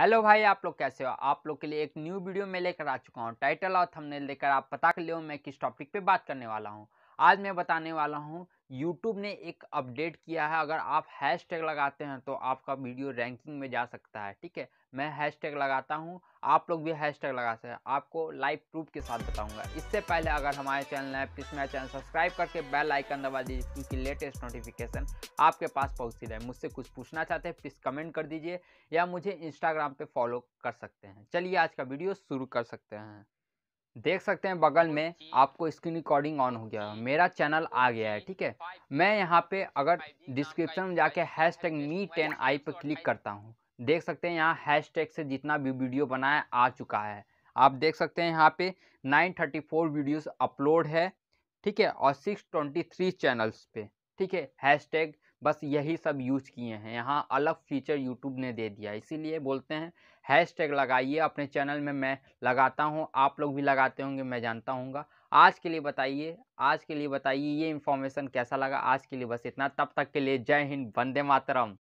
hello भाई आप लोग कैसे हो आप लोग के लिए एक न्यू वीडियो में लेकर आ चुका हूँ टाइटल और थंबनेल लेकर आप पता कर लो मैं किस टॉपिक पे बात करने वाला हूँ आज मैं बताने वाला हूँ यूट्यूब ने एक अपडेट किया है अगर आप हैश टैग लगाते हैं तो आपका वीडियो रैंकिंग में जा सकता है ठीक है मैं हैश टैग लगाता हूँ आप लोग भी हैश टैग लगाते हैं आपको लाइव प्रूफ के साथ बताऊंगा इससे पहले अगर हमारे चैनल है प्लीज मेरा चैनल सब्सक्राइब करके बेल आइकन दबा दीजिए क्योंकि लेटेस्ट नोटिफिकेशन आपके पास पहुँचती रहे मुझसे कुछ पूछना चाहते हैं प्लीज़ कमेंट कर दीजिए या मुझे इंस्टाग्राम पर फॉलो कर सकते हैं चलिए आज का वीडियो शुरू कर सकते हैं देख सकते हैं बगल में आपको स्क्रीन रिकॉर्डिंग ऑन हो गया मेरा चैनल आ गया है ठीक है मैं यहाँ पे अगर डिस्क्रिप्शन में जाके हैश टैग मी टेन आई पर क्लिक करता हूँ देख सकते हैं यहाँ हैश टैग से जितना भी वीडियो बनाया आ चुका है आप देख सकते हैं यहाँ पे 934 वीडियोज अपलोड है ठीक है और 623 चैनल्स पे ठीक है हैश टैग बस यही सब यूज किए हैं यहाँ अलग फीचर यूट्यूब ने दे दिया इसीलिए बोलते हैं हैश टैग लगाइए अपने चैनल में मैं लगाता हूँ आप लोग भी लगाते होंगे मैं जानता हूँ आज के लिए बताइए आज के लिए बताइए ये इन्फॉर्मेशन कैसा लगा आज के लिए बस इतना तब तक के लिए जय हिंद वंदे मातरम